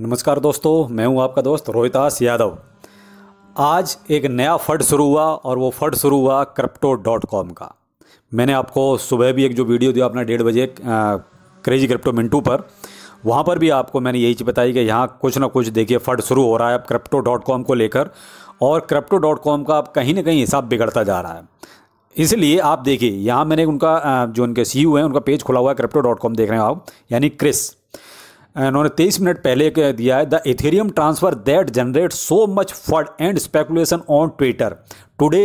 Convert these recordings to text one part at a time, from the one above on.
नमस्कार दोस्तों मैं हूं आपका दोस्त रोहितास यादव आज एक नया फंड शुरू हुआ और वो फंड शुरू हुआ क्रिप्टो डॉट कॉम का मैंने आपको सुबह भी एक जो वीडियो दिया अपना डेढ़ बजे क्रेजी क्रिप्टो मिनटू पर वहाँ पर भी आपको मैंने यही चीज़ बताई कि यहाँ कुछ ना कुछ देखिए फंड शुरू हो रहा है अब क्रिप्टो डॉट कॉम को लेकर और क्रिप्टो डॉट कॉम का अब कहीं ना कहीं हिसाब बिगड़ता जा रहा है इसलिए आप देखिए यहाँ मैंने उनका जो उनके सी e हैं उनका पेज खुला हुआ है क्रिप्टो डॉट कॉम देख रहे हैं आप यानी क्रिस इन्होंने तेईस मिनट पहले दिया है the Ethereum transfer that generate so much FUD and speculation on Twitter today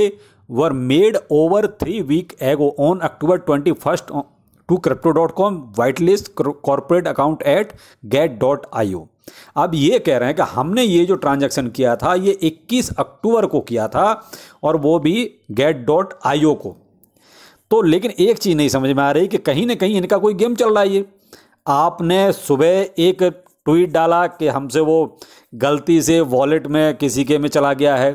were made over three week ago on October twenty first to crypto dot com white list corporate account at gate dot I O अब ये कह रहे हैं कि हमने ये जो transaction किया था ये 21 अक्टूबर को किया था और वो भी गेट डॉट आई ओ को तो लेकिन एक चीज़ नहीं समझ में आ रही कि कहीं ना कहीं इनका कोई गेम चल रहा है ये आपने सुबह एक ट्वीट डाला कि हमसे वो गलती से वॉलेट में किसी के में चला गया है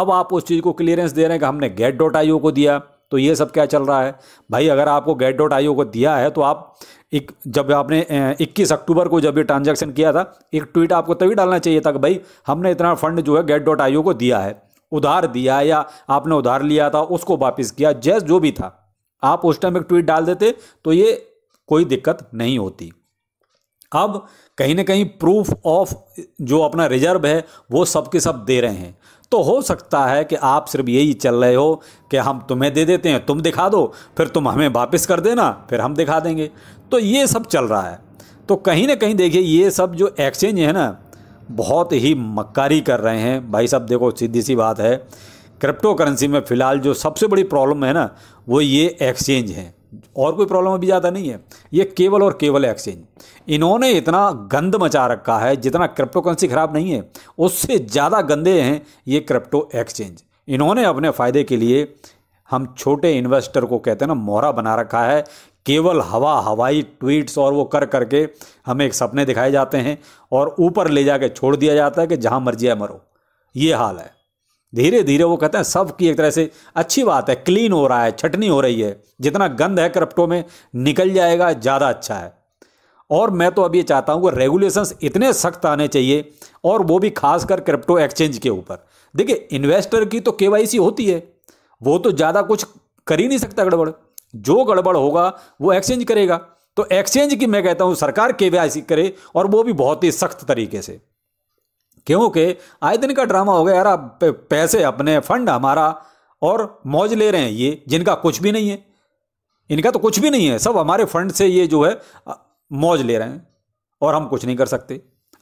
अब आप उस चीज़ को क्लियरेंस दे रहे हैं कि हमने गेट डॉट आई को दिया तो ये सब क्या चल रहा है भाई अगर आपको गेट डॉट आई को दिया है तो आप एक जब आपने 21 अक्टूबर को जब ये ट्रांजैक्शन किया था एक ट्वीट आपको तभी डालना चाहिए था कि भाई हमने इतना फंड जो है गेट डॉट आई को दिया है उधार दिया या आपने उधार लिया था उसको वापस किया जैस जो भी था आप उस टाइम एक ट्वीट डाल देते तो ये कोई दिक्कत नहीं होती अब कहीं ना कहीं प्रूफ ऑफ जो अपना रिजर्व है वो सब के सब दे रहे हैं तो हो सकता है कि आप सिर्फ यही चल रहे हो कि हम तुम्हें दे देते हैं तुम दिखा दो फिर तुम हमें वापस कर देना फिर हम दिखा देंगे तो ये सब चल रहा है तो कहीं ना कहीं देखिए ये सब जो एक्सचेंज है ना बहुत ही मक्कारी कर रहे हैं भाई साहब देखो सीधी सी बात है क्रिप्टो करेंसी में फ़िलहाल जो सबसे बड़ी प्रॉब्लम है ना वो ये एक्सचेंज है और कोई प्रॉब्लम अभी ज़्यादा नहीं है ये केवल और केवल एक्सचेंज इन्होंने इतना गंद मचा रखा है जितना क्रिप्टो करेंसी ख़राब नहीं है उससे ज़्यादा गंदे हैं ये क्रिप्टो एक्सचेंज इन्होंने अपने फ़ायदे के लिए हम छोटे इन्वेस्टर को कहते हैं ना मोहरा बना रखा है केवल हवा हवाई ट्वीट्स और वो कर करके हमें एक सपने दिखाए जाते हैं और ऊपर ले जाके छोड़ दिया जाता है कि जहाँ मर्जी है मरो ये हाल है धीरे धीरे वो कहते हैं सब की एक तरह से अच्छी बात है क्लीन हो रहा है छटनी हो रही है जितना गंद है क्रिप्टो में निकल जाएगा ज़्यादा अच्छा है और मैं तो अब ये चाहता हूँ कि रेगुलेशंस इतने सख्त आने चाहिए और वो भी खासकर क्रिप्टो एक्सचेंज के ऊपर देखिए इन्वेस्टर की तो के होती है वो तो ज़्यादा कुछ कर ही नहीं सकता गड़बड़ जो गड़बड़ होगा वो एक्सचेंज करेगा तो एक्सचेंज की मैं कहता हूँ सरकार के करे और वो भी बहुत ही सख्त तरीके से क्योंकि आए दिन का ड्रामा हो गया यार आप पैसे अपने फंड हमारा और मौज ले रहे हैं ये जिनका कुछ भी नहीं है इनका तो कुछ भी नहीं है सब हमारे फंड से ये जो है मौज ले रहे हैं और हम कुछ नहीं कर सकते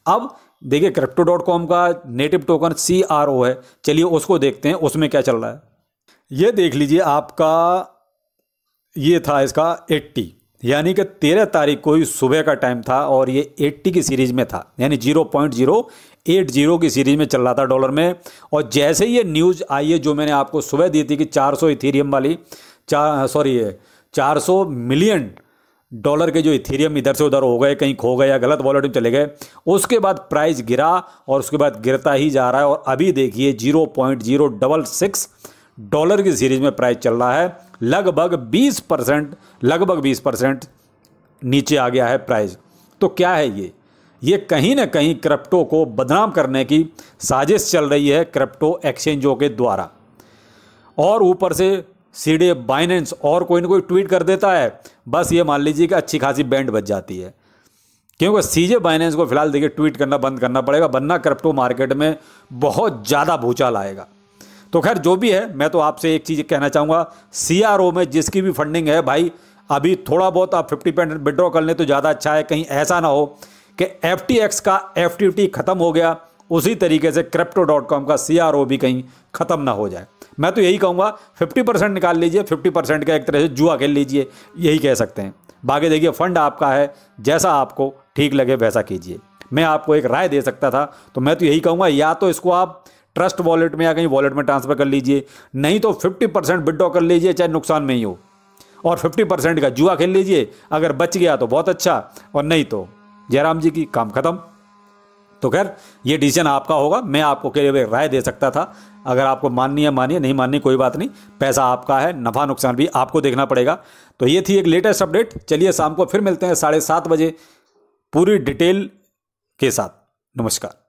अब देखिए क्रिप्टो डॉट कॉम का native token C R O है चलिए उसको देखते हैं उसमें क्या चल रहा है ये देख लीजिए आपका ये था इसका 80 यानी कि तेरह तारीख को ही सुबह का टाइम था और ये 80 की सीरीज में था यानी zero point zero eight zero की सीरीज में चल रहा था डॉलर में और जैसे ही ये न्यूज़ आई है जो मैंने आपको सुबह दी थी कि 400 इथेरियम वाली चार सॉरी है 400 मिलियन डॉलर के जो इथेरियम इधर से उधर हो गए कहीं खो गए या गलत वॉलेट में चले गए उसके बाद प्राइस गिरा और उसके बाद गिरता ही जा रहा है और अभी देखिए zero point zero double six dollar की सीरीज में प्राइस चल रहा है लगभग बीस परसेंट लगभग बीस परसेंट नीचे आ गया है प्राइस तो क्या है ये ये कहीं ना कहीं क्रिप्टो को बदनाम करने की साजिश चल रही है क्रिप्टो एक्सचेंजों के द्वारा और ऊपर से सीडे बाइनेंस और कोई ना कोई ट्वीट कर देता है बस ये मान लीजिए कि अच्छी खासी बैंड बच जाती है क्योंकि सीजे बाइनेंस को फिलहाल देखिए ट्वीट करना बंद करना पड़ेगा वरना क्रिप्टो मार्केट में बहुत ज़्यादा भूचाल आएगा तो खैर जो भी है मैं तो आपसे एक चीज़ कहना चाहूँगा सी में जिसकी भी फंडिंग है भाई अभी थोड़ा बहुत आप फिफ्टी परसेंट विड्रॉ कर लें तो ज़्यादा अच्छा है कहीं ऐसा ना हो कि एफ का एफ ख़त्म हो गया उसी तरीके से क्रिप्टो डॉट कॉम का सी आर ओ भी कहीं ख़त्म ना हो जाए मैं तो यही कहूँगा फिफ्टी परसेंट निकाल लीजिए फिफ्टी परसेंट का एक तरह से जुआ खेल लीजिए यही कह सकते हैं बाकी देखिए फ़ंड आपका है जैसा आपको ठीक लगे वैसा कीजिए मैं आपको एक राय दे सकता था तो मैं तो यही कहूँगा या तो इसको आप ट्रस्ट वॉलेट में या कहीं वॉलेट में ट्रांसफ़र कर लीजिए नहीं तो फिफ्टी परसेंट कर लीजिए चाहे नुकसान में ही हो और फिफ्टी परसेंट का जुआ खेल लीजिए अगर बच गया तो बहुत अच्छा और नहीं तो जयराम जी की काम खत्म तो खैर ये डिसीजन आपका होगा मैं आपको के लिए राय दे सकता था अगर आपको माननी है मानिए नहीं माननी कोई बात नहीं पैसा आपका है नफा नुकसान भी आपको देखना पड़ेगा तो ये थी एक लेटेस्ट अपडेट चलिए शाम को फिर मिलते हैं साढ़े सात बजे पूरी डिटेल के साथ नमस्कार